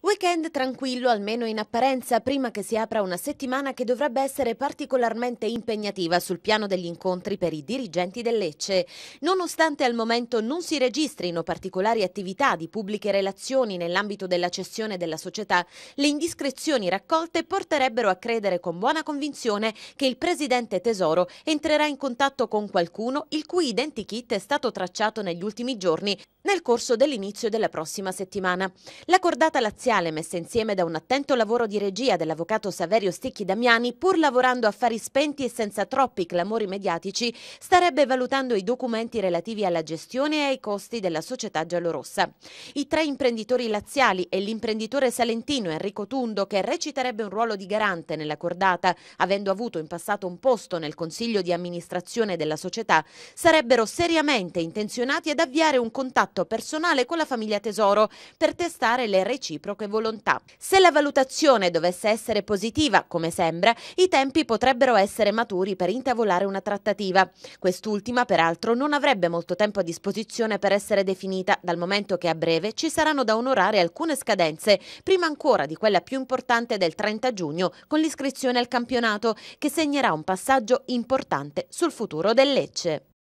Weekend tranquillo, almeno in apparenza, prima che si apra una settimana che dovrebbe essere particolarmente impegnativa sul piano degli incontri per i dirigenti del Lecce. Nonostante al momento non si registrino particolari attività di pubbliche relazioni nell'ambito della cessione della società, le indiscrezioni raccolte porterebbero a credere con buona convinzione che il presidente Tesoro entrerà in contatto con qualcuno il cui identikit è stato tracciato negli ultimi giorni nel corso dell'inizio della prossima settimana. La cordata laziale messa insieme da un attento lavoro di regia dell'avvocato Saverio Sticchi Damiani, pur lavorando a fari spenti e senza troppi clamori mediatici, starebbe valutando i documenti relativi alla gestione e ai costi della società giallorossa. I tre imprenditori laziali e l'imprenditore salentino Enrico Tundo, che reciterebbe un ruolo di garante nella cordata, avendo avuto in passato un posto nel consiglio di amministrazione della società, sarebbero seriamente intenzionati ad avviare un contatto contatto personale con la famiglia Tesoro per testare le reciproche volontà. Se la valutazione dovesse essere positiva, come sembra, i tempi potrebbero essere maturi per intavolare una trattativa. Quest'ultima, peraltro, non avrebbe molto tempo a disposizione per essere definita, dal momento che a breve ci saranno da onorare alcune scadenze, prima ancora di quella più importante del 30 giugno con l'iscrizione al campionato, che segnerà un passaggio importante sul futuro del Lecce.